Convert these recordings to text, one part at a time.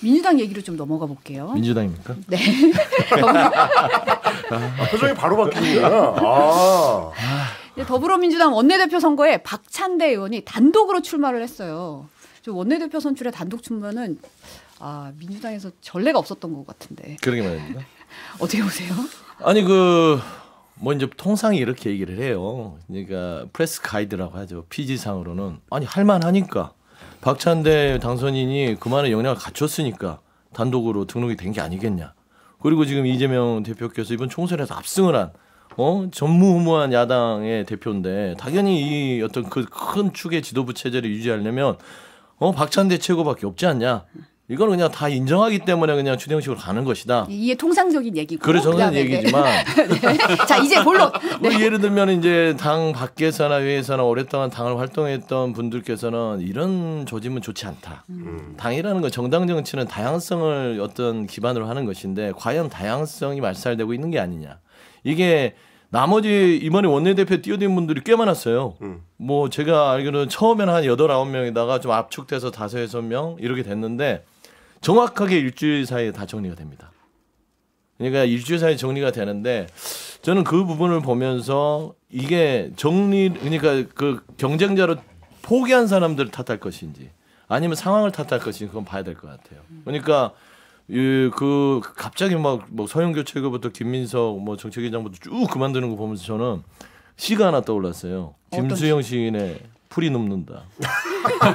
민주당 얘기로 좀 넘어가 볼게요. 민주당입니까? 네. 아, 표정이 바로 바뀌는구 아. 더불어민주당 원내대표 선거에 박찬대 의원이 단독으로 출마를 했어요. 원내대표 선출에 단독 출마는 아, 민주당에서 전례가 없었던 것 같은데. 그러게 말입니다. 어떻게 보세요? 아니 그 뭐 이제 통상이 렇게 얘기를 해요. 그러니까 프레스 가이드라고 하죠. 피지상으로는 아니 할만하니까 박찬대 당선인이 그만의 역량을 갖췄으니까 단독으로 등록이 된 게 아니겠냐. 그리고 지금 이재명 대표께서 이번 총선에서 압승을 한 어? 전무후무한 야당의 대표인데 당연히 이 어떤 그 큰 축의 지도부 체제를 유지하려면 어 박찬대 최고밖에 없지 않냐 이건 그냥 다 인정하기 때문에 그냥 추정식으로 가는 것이다. 이게 통상적인 얘기고. 그래 저는 얘기지만. 네. 자 이제 본론. 뭐 네. 뭐 예를 들면 이제 당 밖에서나 외에서나 오랫동안 당을 활동했던 분들께서는 이런 조짐은 좋지 않다. 음. 당이라는 건 정당 정치는 다양성을 어떤 기반으로 하는 것인데 과연 다양성이 말살되고 있는 게 아니냐. 이게 나머지 이번에 원내대표 뛰어든 분들이 꽤 많았어요. 음. 뭐 제가 알기로는 처음에는 한 여덟 아홉 명이다가좀 압축돼서 다섯 여섯 명 이렇게 됐는데 정확하게 일주일 사이에 다 정리가 됩니다. 그러니까 일주일 사이에 정리가 되는데 저는 그 부분을 보면서 이게 정리 그러니까 그 경쟁자로 포기한 사람들을 탓할 것인지 아니면 상황을 탓할 것인지 그건 봐야 될 것 같아요. 그러니까 그 갑자기 막뭐 서영교 최고부터 김민석 뭐 정책위원장부터 쭉 그만두는 거 보면서 저는 시가 하나 떠올랐어요. 김수영 시인의 풀이 눕는다.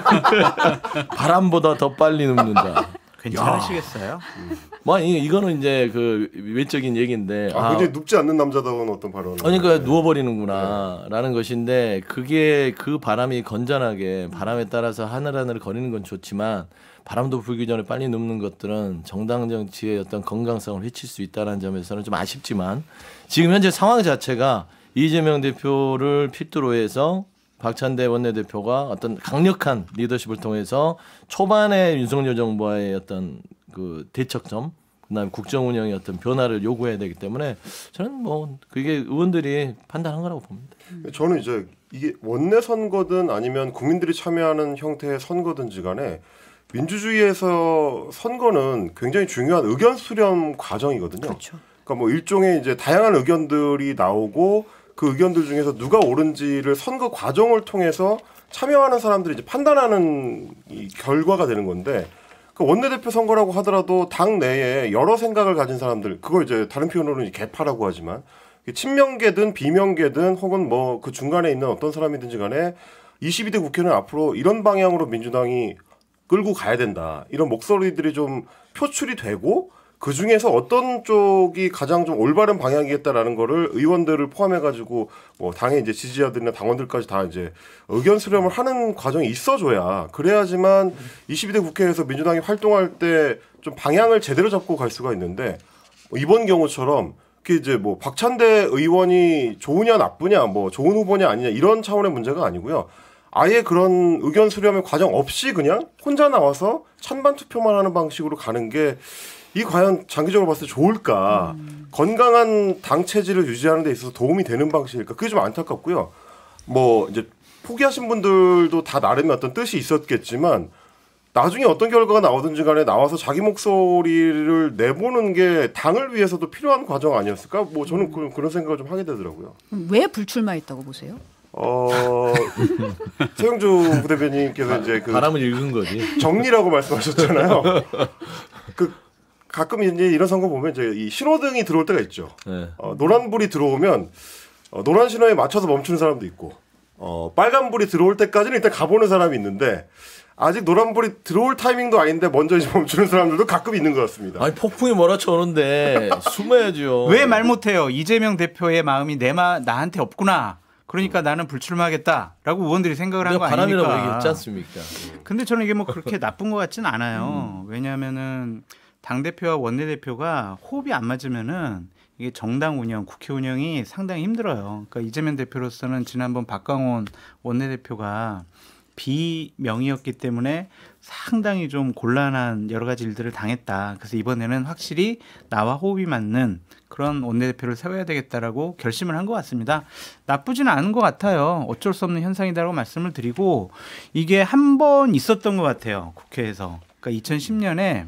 바람보다 더 빨리 눕는다. 괜찮으시겠어요? 음. 뭐 아니, 이거는 이제 그 외적인 얘기인데 아, 아, 굉장 눕지 않는 남자다운 어떤 발언. 그러니까 네. 누워버리는구나라는 네. 것인데 그게 그 바람이 건전하게 바람에 따라서 하늘하늘 거리는 건 좋지만 바람도 불기 전에 빨리 눕는 것들은 정당 정치의 어떤 건강성을 해칠 수 있다는 점에서는 좀 아쉽지만 지금 현재 상황 자체가 이재명 대표를 필두로 해서 박찬대 원내대표가 어떤 강력한 리더십을 통해서 초반에 윤석열 정부와의 어떤 그 대척점 그다음에 국정 운영의 어떤 변화를 요구해야 되기 때문에 저는 뭐 그게 의원들이 판단한 거라고 봅니다. 음. 저는 이제 이게 원내 선거든 아니면 국민들이 참여하는 형태의 선거든지 간에 민주주의에서 선거는 굉장히 중요한 의견 수렴 과정이거든요. 그렇죠. 그러니까 뭐 일종의 이제 다양한 의견들이 나오고 그 의견들 중에서 누가 옳은지를 선거 과정을 통해서 참여하는 사람들이 이제 판단하는 이 결과가 되는 건데 그 원내대표 선거라고 하더라도 당 내에 여러 생각을 가진 사람들 그걸 이제 다른 표현으로는 개파라고 하지만 그 친명계든 비명계든 혹은 뭐 그 중간에 있는 어떤 사람이든지 간에 22대 국회는 앞으로 이런 방향으로 민주당이 끌고 가야 된다 이런 목소리들이 좀 표출이 되고 그 중에서 어떤 쪽이 가장 좀 올바른 방향이겠다라는 거를 의원들을 포함해가지고 뭐 당의 이제 지지자들이나 당원들까지 다 이제 의견 수렴을 하는 과정이 있어줘야 그래야지만 22대 국회에서 민주당이 활동할 때 좀 방향을 제대로 잡고 갈 수가 있는데 이번 경우처럼 그 이제 뭐 박찬대 의원이 좋으냐 나쁘냐 뭐 좋은 후보냐 아니냐 이런 차원의 문제가 아니고요. 아예 그런 의견 수렴의 과정 없이 그냥 혼자 나와서 찬반 투표만 하는 방식으로 가는 게이 과연 장기적으로 봤을 때 좋을까? 음. 건강한 당 체질을 유지하는 데 있어서 도움이 되는 방식일까? 그게 좀 안타깝고요. 뭐 이제 포기하신 분들도 다 나름의 어떤 뜻이 있었겠지만 나중에 어떤 결과가 나오든지 간에 나와서 자기 목소리를 내보는 게 당을 위해서도 필요한 과정 아니었을까? 뭐 저는 그, 그런 생각을 좀 하게 되더라고요. 왜 불출마했다고 보세요? 어 서영주 부대변인께서 이제 그 바람을 읽은 거지 정리라고 말씀하셨잖아요. 그 가끔 이제 이런 선거 보면 이제 이 신호등이 들어올 때가 있죠. 네. 어, 노란불이 들어오면 어, 노란 신호에 맞춰서 멈추는 사람도 있고 어, 빨간불이 들어올 때까지는 일단 가보는 사람이 있는데 아직 노란불이 들어올 타이밍도 아닌데 먼저 이제 멈추는 사람들도 가끔 있는 것 같습니다. 아니 폭풍이 몰아쳐오는데 숨어야죠. 왜 말 못해요? 이재명 대표의 마음이 내 마, 나한테 없구나. 그러니까 음. 나는 불출마하겠다라고 의원들이 생각을 한 거 아닙니까? 바람이라고 얘기했지 않습니까? 근데 저는 이게 뭐 그렇게 나쁜 것 같진 않아요. 음. 왜냐하면은 당 대표와 원내 대표가 호흡이 안 맞으면은 이게 정당 운영, 국회 운영이 상당히 힘들어요. 그러니까 이재명 대표로서는 지난번 박광온 원내 대표가 비명이었기 때문에 상당히 좀 곤란한 여러 가지 일들을 당했다. 그래서 이번에는 확실히 나와 호흡이 맞는 그런 원내대표를 세워야 되겠다라고 결심을 한 것 같습니다. 나쁘지는 않은 것 같아요. 어쩔 수 없는 현상이다라고 말씀을 드리고 이게 한 번 있었던 것 같아요. 국회에서. 그러니까 2010년에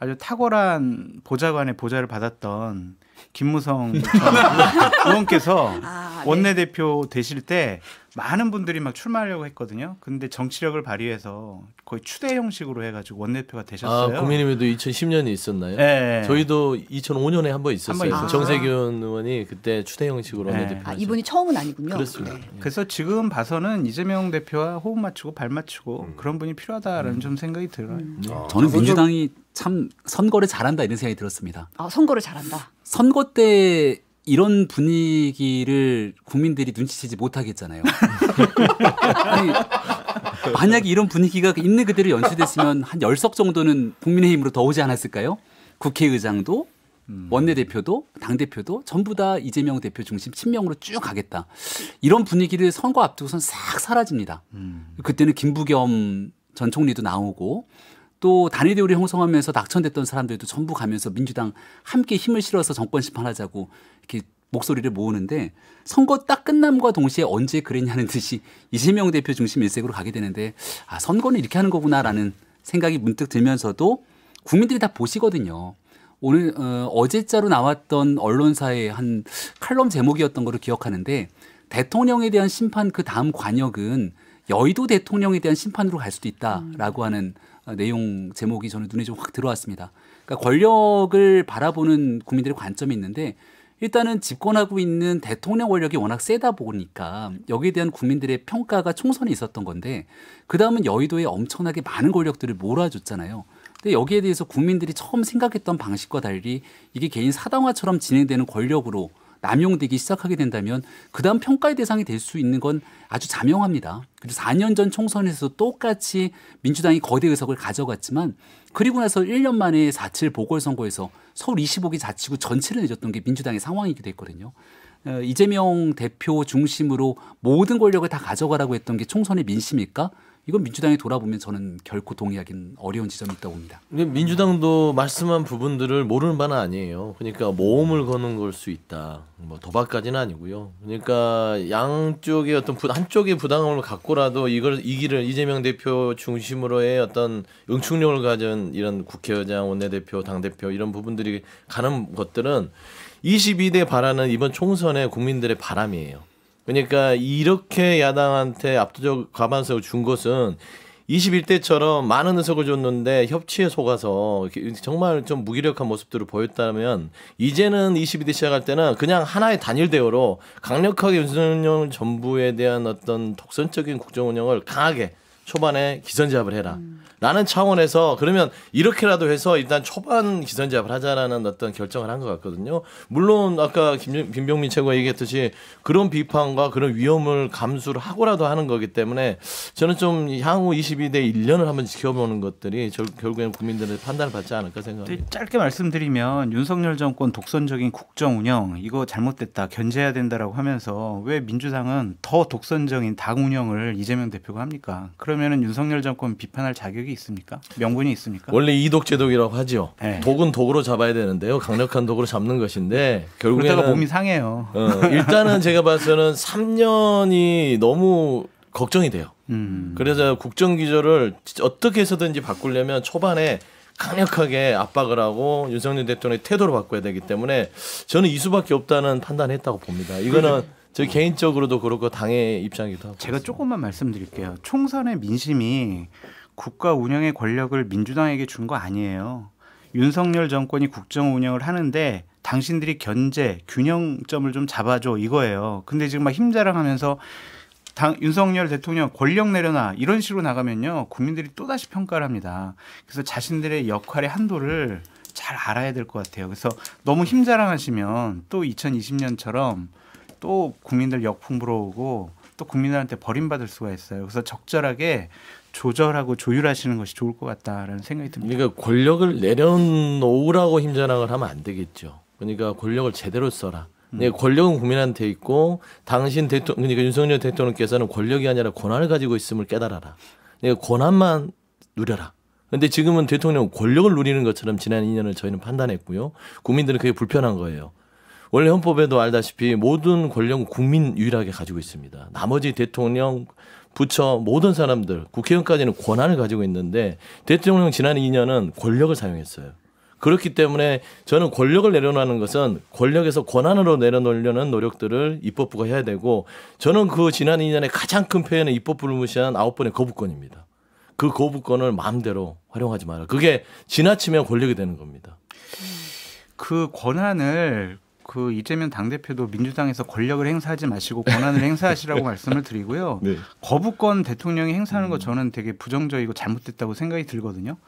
아주 탁월한 보좌관의 보좌를 받았던 김무성 의원께서 아, 네. 원내대표 되실 때 많은 분들이 막 출마하려고 했거든요. 근데 정치력을 발휘해서 거의 추대 형식으로 해가지고 원내대표가 아, 되셨어요. 아, 국민의힘에도 2010년에 있었나요? 네. 저희도 2005년에 한 번 있었어요. 한번 정세균 의원이 그때 추대 형식으로 네. 원내대표. 아, 이분이 처음은 아니군요. 그렇습니다. 네. 예. 그래서 지금 봐서는 이재명 대표와 호흡 맞추고 발 맞추고 음. 그런 분이 필요하다라는 음. 좀 생각이 들어요. 음. 아. 저는 민주당이 참 선거를 잘한다 이런 생각이 들었습니다. 아, 선거를 잘한다. 선거 때 이런 분위기를 국민들이 눈치채지 못하겠잖아요. 아니, 만약에 이런 분위기가 있는 그대로 연출됐으면 한 10석 정도는 국민의힘으로 더 오지 않았을까요? 국회의장도 음. 원내대표도 당대표도 전부 다 이재명 대표 중심 친명으로 쭉 가겠다. 이런 분위기를 선거 앞두고선 싹 사라집니다. 음. 그때는 김부겸 전 총리도 나오고 또 단일 대우를 형성하면서 낙천됐던 사람들도 전부 가면서 민주당 함께 힘을 실어서 정권 심판하자고 이렇게 목소리를 모으는데 선거 딱 끝남과 동시에 언제 그랬냐는 듯이 이재명 대표 중심 일색으로 가게 되는데 아 선거는 이렇게 하는 거구나라는 생각이 문득 들면서도 국민들이 다 보시거든요. 오늘 어, 어제자로 나왔던 언론사의 한 칼럼 제목이었던 거를 기억하는데 대통령에 대한 심판 그 다음 관역은 여의도 대통령에 대한 심판으로 갈 수도 있다라고 음. 하는 어, 내용 제목이 저는 눈에 좀 확 들어왔습니다. 그러니까 권력을 바라보는 국민들의 관점이 있는데 일단은 집권하고 있는 대통령 권력이 워낙 세다 보니까 여기에 대한 국민들의 평가가 총선에 있었던 건데 그 다음은 여의도에 엄청나게 많은 권력들을 몰아줬잖아요. 근데 여기에 대해서 국민들이 처음 생각했던 방식과 달리 이게 개인 사당화처럼 진행되는 권력으로 남용되기 시작하게 된다면 그다음 평가의 대상이 될 수 있는 건 아주 자명합니다. 그래서 4년 전 총선에서 똑같이 민주당이 거대 의석을 가져갔지만 그리고 나서 1년 만에 4.7 보궐선거에서 서울 25기 자치구 전체를 내줬던 게 민주당의 상황이기도 했거든요. 어, 이재명 대표 중심으로 모든 권력을 다 가져가라고 했던 게 총선의 민심일까? 이건 민주당이 돌아보면 저는 결코 동의하기는 어려운 지점이 있다고 봅니다. 민주당도 말씀한 부분들을 모르는 바는 아니에요. 그러니까 모험을 거는 걸 수 있다. 뭐 도박까지는 아니고요. 그러니까 양쪽의 어떤 한쪽의 부담을 갖고라도 이걸 이 길을 이재명 대표 중심으로의 어떤 응축력을 가진 이런 국회의장, 원내대표, 당대표 이런 부분들이 가는 것들은 22대 바라는 이번 총선의 국민들의 바람이에요. 그러니까 이렇게 야당한테 압도적 과반석을 준 것은 21대처럼 많은 의석을 줬는데 협치에 속아서 정말 좀 무기력한 모습들을 보였다면 이제는 22대 시작할 때는 그냥 하나의 단일 대우로 강력하게 윤석열 정부에 대한 어떤 독선적인 국정 운영을 강하게 초반에 기선제압을 해라. 음. 라는 차원에서 그러면 이렇게라도 해서 일단 초반 기선제압을 하자라는 어떤 결정을 한 것 같거든요. 물론 아까 김, 병민 최고가 얘기했듯이 그런 비판과 그런 위험을 감수를 하고라도 하는 거기 때문에 저는 좀 향후 22대 1년을 한번 지켜보는 것들이 결국에는 국민들의 판단을 받지 않을까 생각합니다. 짧게 말씀드리면 윤석열 정권 독선적인 국정 운영 이거 잘못됐다 견제해야 된다라고 하면서 왜 민주당은 더 독선적인 당 운영을 이재명 대표가 합니까? 그럼 그러면 윤석열 정권 비판할 자격이 있습니까? 명분이 있습니까? 원래 이독제독이라고 하죠. 네. 독은 독으로 잡아야 되는데요. 강력한 독으로 잡는 것인데 결국에는 몸이 상해요. 어, 일단은 제가 봤을때는 3년이 너무 걱정이 돼요. 음. 그래서 국정 기조를 어떻게 해서든지 바꾸려면 초반에 강력하게 압박을 하고 윤석열 대통령의 태도를 바꿔야 되기 때문에 저는 이 수밖에 없다는 판단했다고 을 봅니다. 이거는 저 어. 개인적으로도 그렇고 당의 입장이기도 하고. 제가 조금만 말씀드릴게요. 총선의 민심이 국가 운영의 권력을 민주당에게 준 거 아니에요. 윤석열 정권이 국정 운영을 하는데 당신들이 견제 균형점을 좀 잡아줘 이거예요. 근데 지금 막 힘자랑하면서 당 윤석열 대통령 권력 내려놔 이런 식으로 나가면요 국민들이 또 다시 평가를 합니다. 그래서 자신들의 역할의 한도를 잘 알아야 될 것 같아요. 그래서 너무 힘자랑하시면 또 2020년처럼 또 국민들 역풍 불어오고 또 국민들한테 버림받을 수가 있어요. 그래서 적절하게 조절하고 조율하시는 것이 좋을 것 같다라는 생각이 듭니다. 그러니까 권력을 내려놓으라고 힘전랑을 하면 안 되겠죠. 그러니까 권력을 제대로 써라. 네, 음. 권력은 국민한테 있고 당신 대통령 그러니까 윤석열 대통령께서는 권력이 아니라 권한을 가지고 있음을 깨달아라. 그 권한만 누려라. 근데 지금은 대통령 권력을 누리는 것처럼 지난 2년을 저희는 판단했고요. 국민들은 그게 불편한 거예요. 원래 헌법에도 알다시피 모든 권력은 국민 유일하게 가지고 있습니다. 나머지 대통령, 부처 모든 사람들 국회의원까지는 권한을 가지고 있는데 대통령 지난 2년은 권력을 사용했어요. 그렇기 때문에 저는 권력을 내려놓는 것은 권력에서 권한으로 내려놓으려는 노력들을 입법부가 해야 되고 저는 그 지난 2년의 가장 큰 표현은 입법부를 무시한 9번의 거부권입니다. 그 거부권을 마음대로 활용하지 마라. 그게 지나치면 권력이 되는 겁니다. 그 권한을 그 이재명 당대표도 민주당에서 권력을 행사하지 마시고 권한을 행사하시라고 말씀을 드리고요. 네. 거부권 대통령이 행사하는 거 음. 저는 되게 부정적이고 잘못됐다고 생각이 들거든요.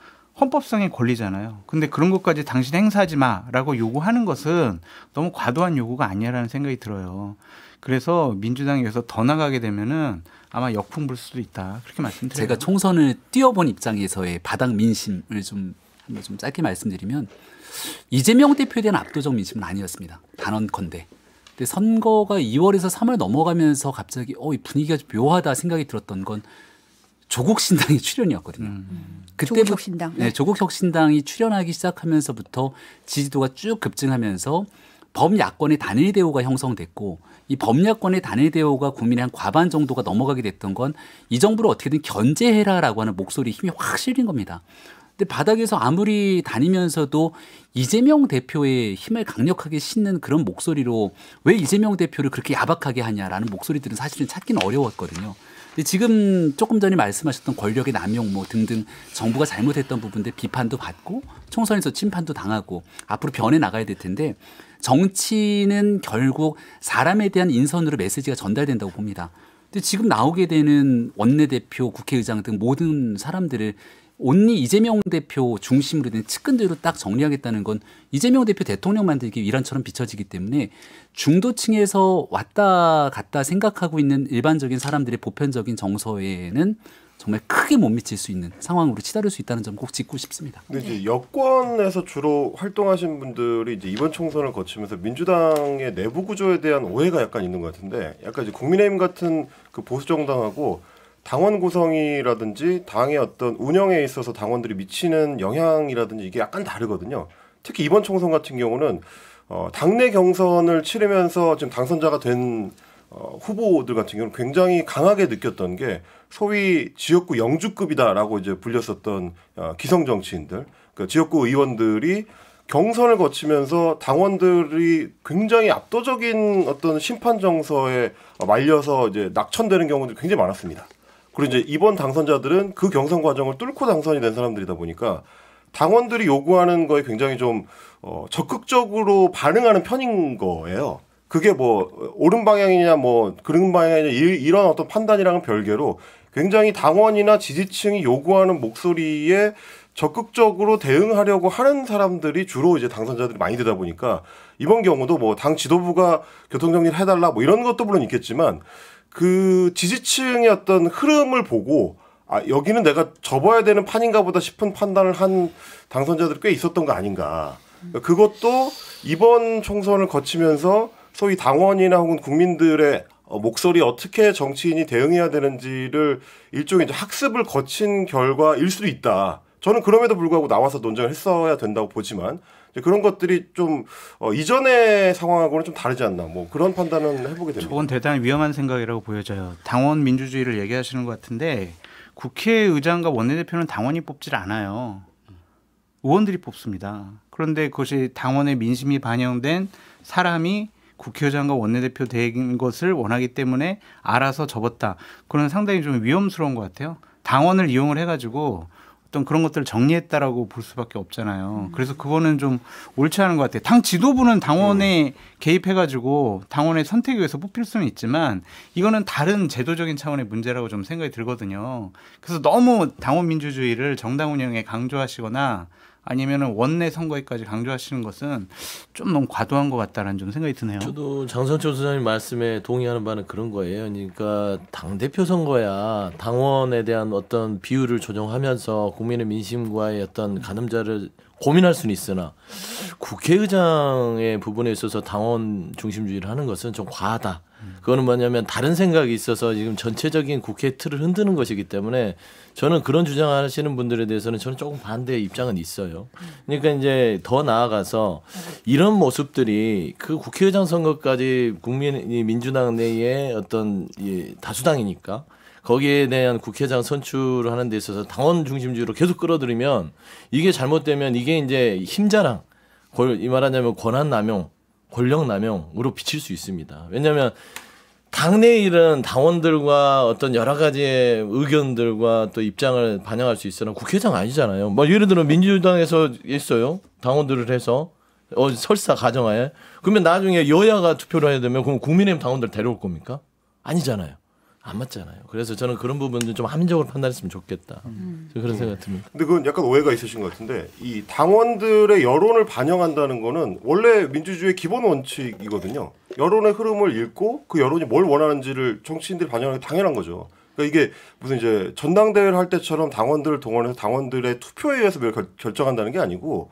헌법상의 권리잖아요. 근데 그런 것까지 당신 행사하지 마라고 요구하는 것은 너무 과도한 요구가 아니라는 생각이 들어요. 그래서 민주당에서더 나가게 되면은 아마 역풍 불 수도 있다. 그렇게 말씀드려요. 제가 총선을 뛰어본 입장에서의 바닥 민심을 좀뭐 좀 짧게 말씀드리면 이재명 대표에 대한 압도적 민심은 아니었습니다. 단언컨대. 근데 선거가 2월에서 3월 넘어가면서 갑자기 어, 이 분위기가 좀 묘하다 생각이 들었던 건 조국 신당의 출연이었거든요. 음. 그때 조국 뭐 신당 네, 네. 조국 혁신당이 출연하기 시작하면서부터 지지도가 쭉 급증하면서 범야권의 단일 대우가 형성됐고 이 범야권의 단일 대우가 국민의 한 과반 정도가 넘어가게 됐던 건 이 정부를 어떻게든 견제해라라고 하는 목소리 힘이 확 실린 겁니다. 근데 바닥에서 아무리 다니면서도 이재명 대표의 힘을 강력하게 싣는 그런 목소리로 왜 이재명 대표를 그렇게 야박하게 하냐라는 목소리들은 사실은 찾기는 어려웠거든요. 근데 지금 조금 전에 말씀하셨던 권력의 남용 뭐 등등 정부가 잘못했던 부분들 비판도 받고 총선에서 침판도 당하고 앞으로 변해 나가야 될 텐데 정치는 결국 사람에 대한 인선으로 메시지가 전달된다고 봅니다. 근데 지금 나오게 되는 원내대표, 국회의장 등 모든 사람들을 온니 이재명 대표 중심으로 된 측근들로 딱 정리하겠다는 건 이재명 대표 대통령 만들기 일환처럼 비춰지기 때문에 중도층에서 왔다 갔다 생각하고 있는 일반적인 사람들의 보편적인 정서에는 정말 크게 못 미칠 수 있는 상황으로 치달을 수 있다는 점 꼭 짚고 싶습니다. 근데 이제 네. 여권에서 주로 활동하신 분들이 이제 이번 총선을 거치면서 민주당의 내부 구조에 대한 오해가 약간 있는 것 같은데, 약간 이제 국민의힘 같은 그 보수 정당하고 당원 구성이라든지 당의 어떤 운영에 있어서 당원들이 미치는 영향이라든지 이게 약간 다르거든요. 특히 이번 총선 같은 경우는 어, 당내 경선을 치르면서 지금 당선자가 된 어, 후보들 같은 경우는 굉장히 강하게 느꼈던 게 소위 지역구 영주급이다라고 이제 불렸었던 어, 기성 정치인들, 그니까 지역구 의원들이 경선을 거치면서 당원들이 굉장히 압도적인 어떤 심판 정서에 말려서 이제 낙천되는 경우도 굉장히 많았습니다. 그리고 이제 이번 당선자들은 그 경선 과정을 뚫고 당선이 된 사람들이다 보니까 당원들이 요구하는 거에 굉장히 좀 어, 적극적으로 반응하는 편인 거예요. 그게 뭐 옳은 방향이냐 뭐 그른 방향이냐 이, 런 어떤 판단이랑은 별개로 굉장히 당원이나 지지층이 요구하는 목소리에 적극적으로 대응하려고 하는 사람들이 주로 이제 당선자들이 많이 되다 보니까 이번 경우도 뭐 당 지도부가 교통정리를 해달라 뭐 이런 것도 물론 있겠지만 그 지지층의 어떤 흐름을 보고 아 여기는 내가 접어야 되는 판인가 보다 싶은 판단을 한 당선자들이 꽤 있었던 거 아닌가. 그러니까 그것도 이번 총선을 거치면서 소위 당원이나 혹은 국민들의 어, 목소리 어떻게 정치인이 대응해야 되는지를 일종의 이제 학습을 거친 결과일 수도 있다. 저는 그럼에도 불구하고 나와서 논쟁을 했어야 된다고 보지만 그런 것들이 좀 어, 이전의 상황하고는 좀 다르지 않나 뭐 그런 판단은 해보게 됩니다. 저건 대단히 위험한 생각이라고 보여져요. 당원 민주주의를 얘기하시는 것 같은데 국회의장과 원내대표는 당원이 뽑질 않아요. 의원들이 뽑습니다. 그런데 그것이 당원의 민심이 반영된 사람이 국회의장과 원내대표 된 것을 원하기 때문에 알아서 접었다. 그런 상당히 좀 위험스러운 것 같아요. 당원을 이용을 해가지고 어떤 그런 것들을 정리했다라고 볼 수밖에 없잖아요. 음. 그래서 그거는 좀 옳지 않은 것 같아요. 당 지도부는 당원에 음. 개입해가지고 당원의 선택에 의해서 뽑힐 수는 있지만 이거는 다른 제도적인 차원의 문제라고 좀 생각이 들거든요. 그래서 너무 당원 민주주의를 정당 운영에 강조하시거나 아니면 은 원내 선거에까지 강조하시는 것은 좀 너무 과도한 것 같다라는 좀 생각이 드네요. 저도 장선철 소장님 말씀에 동의하는 바는 그런 거예요. 그러니까 당 대표 선거야 당원에 대한 어떤 비율을 조정하면서 국민의 민심과의 어떤 가늠자를 고민할 수는 있으나 국회의장의 부분에 있어서 당원 중심주의를 하는 것은 좀 과하다. 그거는 뭐냐면 다른 생각이 있어서 지금 전체적인 국회 틀을 흔드는 것이기 때문에 저는 그런 주장하시는 분들에 대해서는 저는 조금 반대 입장은 있어요. 그러니까 이제 더 나아가서 이런 모습들이 그 국회의장 선거까지 국민 이 민주당 내에 어떤 이 다수당이니까 거기에 대한 국회의장 선출을 하는 데 있어서 당원 중심주의로 계속 끌어들이면 이게 잘못되면 이게 이제 힘자랑 이말하냐면 권한 남용 권력 남용으로 비칠 수 있습니다. 왜냐하면 당내 일은 당원들과 어떤 여러 가지의 의견들과 또 입장을 반영할 수 있으나 국회의장 아니잖아요. 뭐 예를 들어 민주당에서 있어요. 당원들을 해서 어 설사 가정하에 그러면 나중에 여야가 투표를 해야 되면 그럼 국민의힘 당원들 데려올 겁니까? 아니잖아요. 안 맞잖아요. 그래서 저는 그런 부분은 좀 합리적으로 판단했으면 좋겠다. 음. 그런 생각 듭니다. 근데 그건 약간 오해가 있으신 것 같은데 이 당원들의 여론을 반영한다는 거는 원래 민주주의의 기본 원칙이거든요. 여론의 흐름을 읽고 그 여론이 뭘 원하는지를 정치인들이 반영하는 게 당연한 거죠. 그러니까 이게 무슨 이제 전당대회를 할 때처럼 당원들을 동원해서 당원들의 투표에 의해서 결, 결정한다는 게 아니고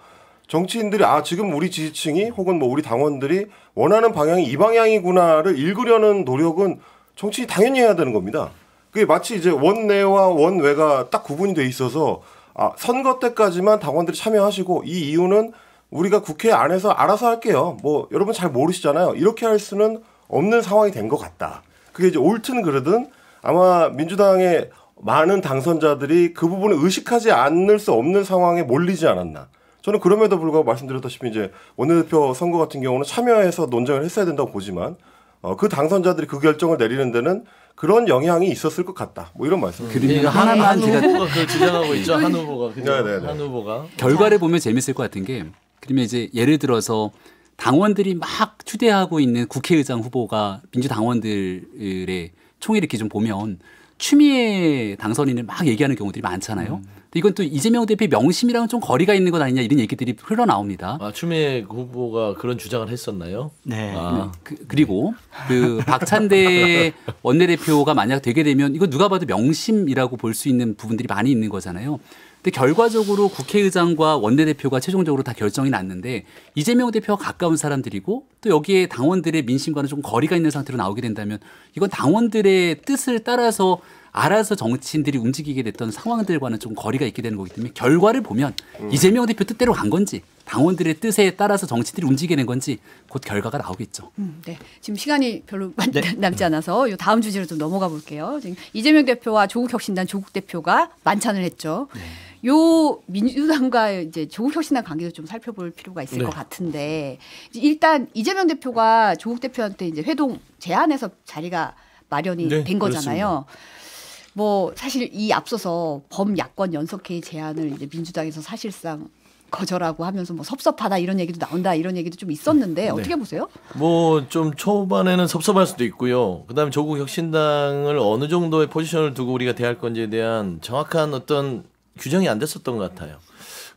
정치인들이 아 지금 우리 지지층이 혹은 뭐 우리 당원들이 원하는 방향이 이 방향이구나를 읽으려는 노력은 정치 당연히 해야 되는 겁니다. 그게 마치 이제 원내와 원외가 딱 구분이 돼 있어서 아, 선거 때까지만 당원들이 참여하시고 이 이유는 우리가 국회 안에서 알아서 할게요. 뭐 여러분 잘 모르시잖아요. 이렇게 할 수는 없는 상황이 된 것 같다. 그게 이제 옳든 그르든 아마 민주당의 많은 당선자들이 그 부분을 의식하지 않을 수 없는 상황에 몰리지 않았나. 저는 그럼에도 불구하고 말씀드렸다시피 이제 원내대표 선거 같은 경우는 참여해서 논쟁을 했어야 된다고 보지만 어, 그 당선자들이 그 결정을 내리는 데는 그런 영향이 있었을 것 같다. 뭐 이런 말씀. 그러면 그러니까 하나만 제가 후 그걸 주장하고 있죠. 한 후보가. 네네네. 네, 네. 한 후보가. 결과를 보면 재밌을 것 같은 게 그러면 이제 예를 들어서 당원들이 막 추대하고 있는 국회의장 후보가 민주당원들의 총회 이렇게 좀 보면 추미애 당선인을 막 얘기하는 경우들이 많잖아요. 음. 이건 또 이재명 대표의 명심이랑은 좀 거리가 있는 것 아니냐 이런 얘기들이 흘러나옵니다. 아, 추미애 후보가 그런 주장을 했었나요? 네. 아. 네. 그, 리고그 박찬대 원내대표가 만약 되게 되면 이거 누가 봐도 명심이라고 볼 수 있는 부분들이 많이 있는 거잖아요. 근데 결과적으로 국회의장과 원내대표가 최종적으로 다 결정이 났는데 이재명 대표와 가까운 사람들이고 또 여기에 당원들의 민심과는 좀 거리가 있는 상태로 나오게 된다면 이건 당원들의 뜻을 따라서 알아서 정치인들이 움직이게 됐던 상황들과는 좀 거리가 있게 되는 거기 때문에 결과를 보면 음. 이재명 대표 뜻대로 간 건지 당원들의 뜻에 따라서 정치들이 움직이는 건지 곧 결과가 나오겠죠. 음, 네. 지금 시간이 별로 네. 남지 않아서 요 다음 주제로 좀 넘어가 볼게요. 지금 이재명 대표와 조국혁신단 조국 대표가 만찬을 했죠. 네. 요 민주당과 이제 조국 혁신당 관계도 좀 살펴볼 필요가 있을 네. 것 같은데 일단 이재명 대표가 조국 대표한테 이제 회동 제안해서 자리가 마련이 네, 된 거잖아요. 그렇습니다. 뭐 사실 이 앞서서 범야권 연석회의 제안을 이제 민주당에서 사실상 거절하고 하면서 뭐 섭섭하다 이런 얘기도 나온다 이런 얘기도 좀 있었는데 네. 어떻게 보세요? 뭐 좀 초반에는 섭섭할 수도 있고요. 그다음에 조국 혁신당을 어느 정도의 포지션을 두고 우리가 대할 건지에 대한 정확한 어떤 규정이 안 됐었던 것 같아요.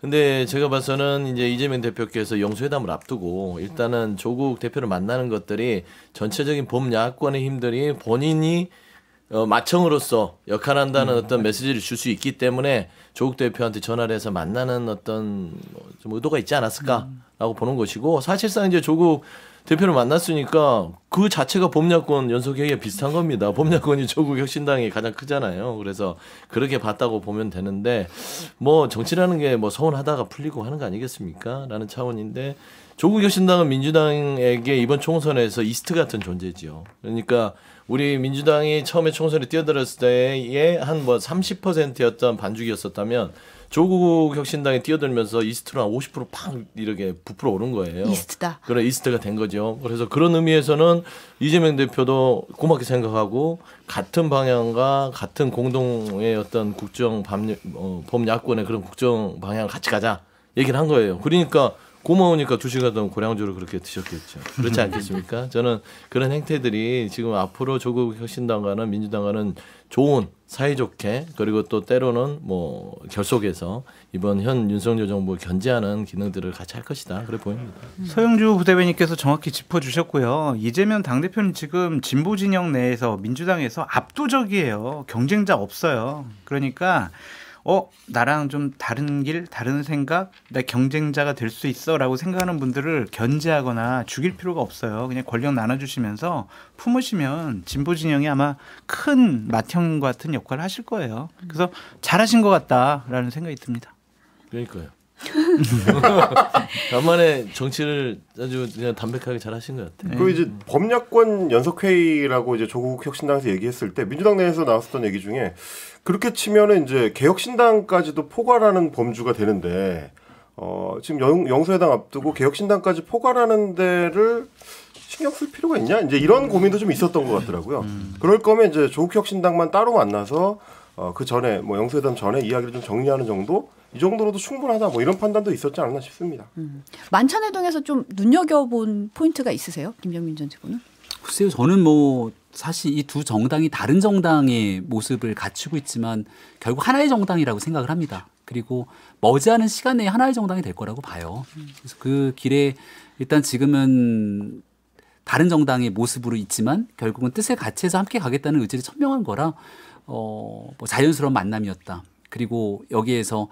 근데 제가 봐서는 이제 이재명 대표께서 영수회담을 앞두고 일단은 조국 대표를 만나는 것들이 전체적인 범야권의 힘들이 본인이 마청으로서 어, 역할한다는 음. 어떤 메시지를 줄 수 있기 때문에 조국 대표한테 전화를 해서 만나는 어떤 뭐 좀 의도가 있지 않았을까라고 음. 보는 것이고 사실상 이제 조국 대표를 만났으니까 그 자체가 범야권 연속회의에 비슷한 겁니다. 범야권이 조국 혁신당이 가장 크잖아요. 그래서 그렇게 봤다고 보면 되는데 뭐 정치라는 게 뭐 서운하다가 풀리고 하는 거 아니겠습니까? 라는 차원인데 조국 혁신당은 민주당에게 이번 총선에서 이스트 같은 존재지요. 그러니까 우리 민주당이 처음에 총선에 뛰어들었을 때에 한 뭐 30%였던 반죽이었었다면 조국 혁신당이 뛰어들면서 이스트로 한 5 0 팍 이렇게 부풀어 오른 거예요. 이스트다. 그래 이스트가 된 거죠. 그래서 그런 의미에서는 이재명 대표도 고맙게 생각하고 같은 방향과 같은 공동의 어떤 국정 범, 어, 범야권의 그런 국정 방향 같이 가자 얘기를 한 거예요. 그러니까 고마우니까 두 시간 동안 고량주를 그렇게 드셨겠죠. 그렇지 않겠습니까? 저는 그런 행태들이 지금 앞으로 조국 혁신당과는 민주당과는 좋은 사이좋게 그리고 또 때로는 뭐 결속해서 이번 현 윤석열 정부 견제하는 기능들을 같이 할 것이다 그래 보입니다. 음. 서영주 부대변인께서 정확히 짚어주셨고요. 이재명 당대표는 지금 진보 진영 내에서 민주당에서 압도적이에요. 경쟁자 없어요. 그러니까 어 나랑 좀 다른 길 다른 생각 내 경쟁자가 될 수 있어라고 생각하는 분들을 견제하거나 죽일 필요가 없어요 그냥 권력 나눠주시면서 품으시면 진보 진영이 아마 큰 맏형 같은 역할을 하실 거예요 그래서 잘하신 것 같다라는 생각이 듭니다 그러니까요 간만에 정치를 아주 그냥 담백하게 잘 하신 것 같아요. 그리고 이제 법약권 연석회의라고 이제 조국 혁신당에서 얘기했을 때 민주당 내에서 나왔었던 얘기 중에 그렇게 치면은 이제 개혁신당까지도 포괄하는 범주가 되는데 어, 지금 영, 영수회당 앞두고 개혁신당까지 포괄하는 데를 신경 쓸 필요가 있냐? 이제 이런 고민도 좀 있었던 것 같더라고요. 음. 그럴 거면 이제 조국 혁신당만 따로 만나서 어, 그 전에 뭐 영수회담 전에 이야기를 좀 정리하는 정도 이 정도로도 충분하다 뭐 이런 판단도 있었지 않나 싶습니다. 음. 만찬회동에서 좀 눈여겨본 포인트가 있으세요, 김정민 전최고 글쎄요, 저는 뭐 사실 이 두 정당이 다른 정당의 모습을 갖추고 있지만 결국 하나의 정당이라고 생각을 합니다. 그리고 머지않은 시간 내에 하나의 정당이 될 거라고 봐요. 그래서 그 길에 일단 지금은 다른 정당의 모습으로 있지만 결국은 뜻의 가치에서 함께 가겠다는 의지를 천명한 거라 어, 뭐 자연스러운 만남이었다. 그리고 여기에서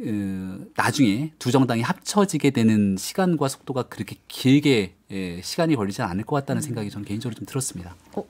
으, 어, 나중에 두 정당이 합쳐지게 되는 시간과 속도가 그렇게 길게 예, 시간이 걸리지 않을 것 같다는 음. 생각이 저는 개인적으로 좀 들었습니다. 어,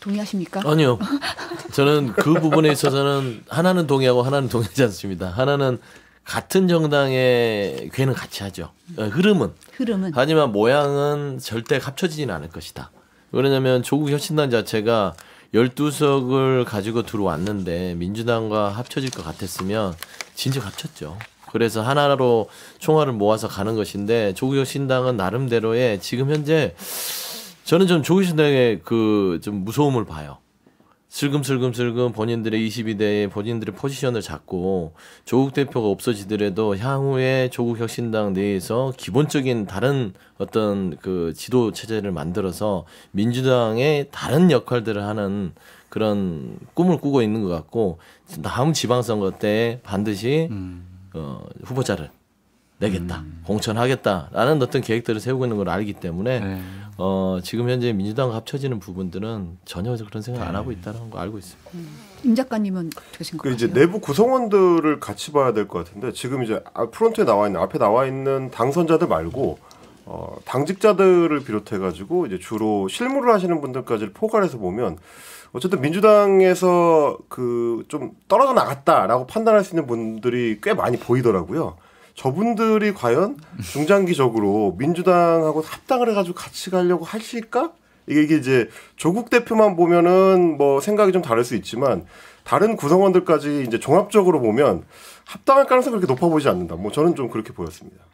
동의하십니까? 아니요. 저는 그 부분에 있어서는 하나는 동의하고 하나는 동의하지 않습니다. 하나는 같은 정당의 괴는 같이 하죠. 어, 흐름은. 흐름은. 하지만 모양은 절대 합쳐지지는 않을 것이다. 왜냐하면 조국 혁신당 자체가 12석을 가지고 들어왔는데 민주당과 합쳐질 것 같았으면 진짜 합쳤죠. 그래서 하나로 총알을 모아서 가는 것인데 조국혁 신당은 나름대로의 지금 현재 저는 좀 조국혁 신당의 그 좀 무서움을 봐요. 슬금슬금슬금 본인들의 22대에 본인들의 포지션을 잡고 조국 대표가 없어지더라도 향후에 조국 혁신당 내에서 기본적인 다른 어떤 그 지도 체제를 만들어서 민주당의 다른 역할들을 하는 그런 꿈을 꾸고 있는 것 같고 다음 지방선거 때 반드시 음. 어, 후보자를 내겠다, 음. 공천하겠다라는 어떤 계획들을 세우고 있는 걸 알기 때문에 네. 어, 지금 현재 민주당과 합쳐지는 부분들은 전혀 그런 생각 안 네. 하고 있다는 거 알고 있습니다. 음. 임 작가님은 어떻게 생각하 그 이제 내부 구성원들을 같이 봐야 될 것 같은데 지금 이제 아, 프론트에 나와 있는 앞에 나와 있는 당선자들 말고 어, 당직자들을 비롯해 가지고 이제 주로 실무를 하시는 분들까지 를 포괄해서 보면 어쨌든 민주당에서 그좀 떨어져 나갔다라고 판단할 수 있는 분들이 꽤 많이 보이더라고요. 저분들이 과연 중장기적으로 민주당하고 합당을 해가지고 같이 가려고 하실까? 이게 이제 조국 대표만 보면은 뭐 생각이 좀 다를 수 있지만 다른 구성원들까지 이제 종합적으로 보면 합당할 가능성이 그렇게 높아 보이지 않는다. 뭐 저는 좀 그렇게 보였습니다.